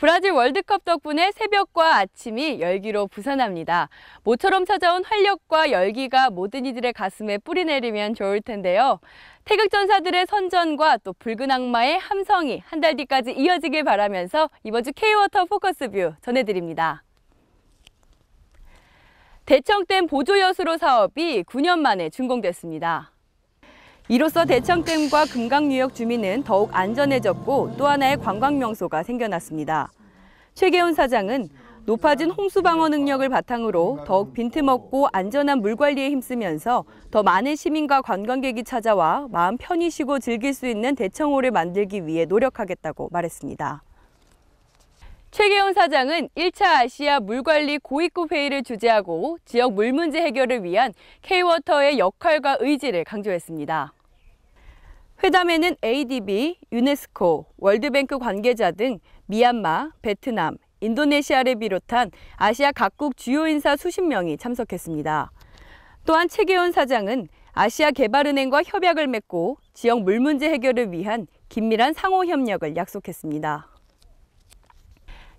브라질 월드컵 덕분에 새벽과 아침이 열기로 부산합니다. 모처럼 찾아온 활력과 열기가 모든 이들의 가슴에 뿌리내리면 좋을 텐데요. 태극전사들의 선전과 또 붉은 악마의 함성이 한 달 뒤까지 이어지길 바라면서 이번 주 K워터 포커스 뷰 전해드립니다. 대청댐 보조여수로 사업이 9년 만에 준공됐습니다. 이로써 대청댐과 금강유역 주민은 더욱 안전해졌고 또 하나의 관광 명소가 생겨났습니다. 최계훈 사장은 높아진 홍수 방어 능력을 바탕으로 더욱 빈틈없고 안전한 물 관리에 힘쓰면서 더 많은 시민과 관광객이 찾아와 마음 편히 쉬고 즐길 수 있는 대청호를 만들기 위해 노력하겠다고 말했습니다. 최계훈 사장은 1차 아시아 물관리 고위급 회의를 주재하고 지역 물 문제 해결을 위한 K-워터의 역할과 의지를 강조했습니다. 회담에는 ADB, 유네스코, 월드뱅크 관계자 등 미얀마, 베트남, 인도네시아를 비롯한 아시아 각국 주요 인사 수십 명이 참석했습니다. 또한 최계원 사장은 아시아 개발은행과 협약을 맺고 지역 물 문제 해결을 위한 긴밀한 상호 협력을 약속했습니다.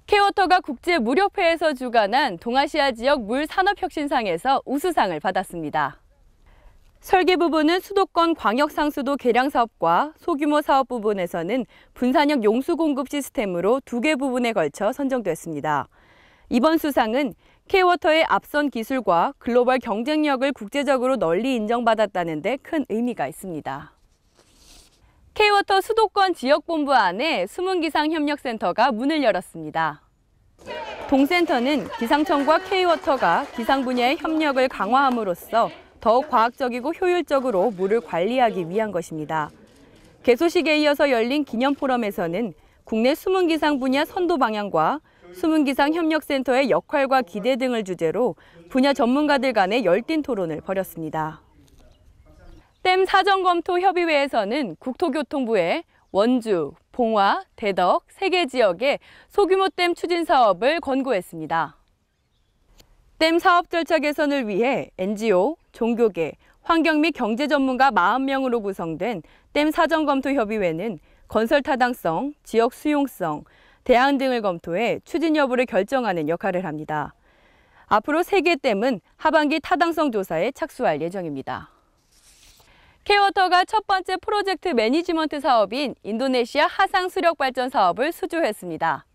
케어터가 국제 무역회에서 주관한 동아시아 지역 물 산업 혁신상에서 우수상을 받았습니다. 설계 부분은 수도권 광역 상수도 개량 사업과 소규모 사업 부분에서는 분산형 용수 공급 시스템으로 두 개 부분에 걸쳐 선정됐습니다. 이번 수상은 K워터의 앞선 기술과 글로벌 경쟁력을 국제적으로 널리 인정받았다는 데 큰 의미가 있습니다. K워터 수도권 지역본부 안에 숨은 기상 협력센터가 문을 열었습니다. 동센터는 기상청과 K워터가 기상 분야의 협력을 강화함으로써 더욱 과학적이고 효율적으로 물을 관리하기 위한 것입니다. 개소식에 이어서 열린 기념 포럼에서는 국내 수문기상 분야 선도 방향과 수문기상 협력센터의 역할과 기대 등을 주제로 분야 전문가들 간의 열띤 토론을 벌였습니다. 댐 사전검토 협의회에서는 국토교통부에 원주, 봉화, 대덕, 세 개 지역의 소규모 댐 추진 사업을 권고했습니다. 댐 사업 절차 개선을 위해 NGO, 종교계, 환경 및 경제 전문가 40명으로 구성된 댐 사전검토협의회는 건설 타당성, 지역 수용성, 대안 등을 검토해 추진 여부를 결정하는 역할을 합니다. 앞으로 세개 댐은 하반기 타당성 조사에 착수할 예정입니다. 케어터가 첫 번째 프로젝트 매니지먼트 사업인 인도네시아 하상 수력 발전 사업을 수주했습니다.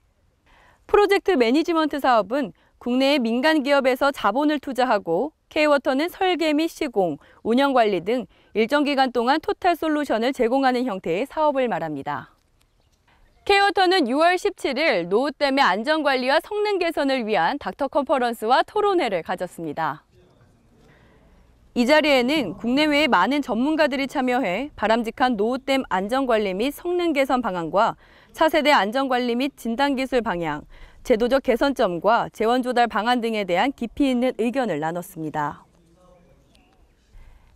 프로젝트 매니지먼트 사업은 국내의 민간 기업에서 자본을 투자하고 K워터는 설계 및 시공, 운영 관리 등 일정 기간 동안 토탈 솔루션을 제공하는 형태의 사업을 말합니다. K워터는 6월 17일 노후댐의 안전관리와 성능 개선을 위한 닥터 컨퍼런스와 토론회를 가졌습니다. 이 자리에는 국내외의 많은 전문가들이 참여해 바람직한 노후댐 안전관리 및 성능 개선 방안과 차세대 안전관리 및 진단기술 방향, 제도적 개선점과 재원 조달 방안 등에 대한 깊이 있는 의견을 나눴습니다.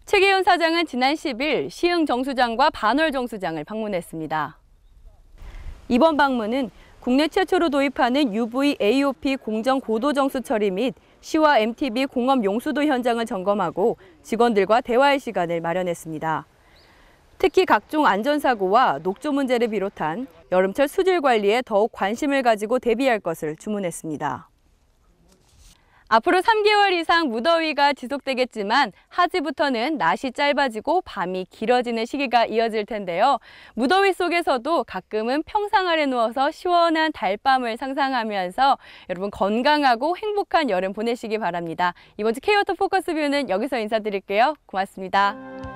최계윤 사장은 지난 10일 시흥 정수장과 반월 정수장을 방문했습니다. 이번 방문은 국내 최초로 도입하는 UV AOP 공정 고도 정수 처리 및 시와 MTB 공업 용수도 현장을 점검하고 직원들과 대화의 시간을 마련했습니다. 특히 각종 안전사고와 녹조 문제를 비롯한 여름철 수질 관리에 더욱 관심을 가지고 대비할 것을 주문했습니다. 앞으로 3개월 이상 무더위가 지속되겠지만 하지부터는 낮이 짧아지고 밤이 길어지는 시기가 이어질 텐데요. 무더위 속에서도 가끔은 평상 아래 누워서 시원한 달밤을 상상하면서 여러분 건강하고 행복한 여름 보내시기 바랍니다. 이번 주 K-워터 포커스 뷰는 여기서 인사드릴게요. 고맙습니다.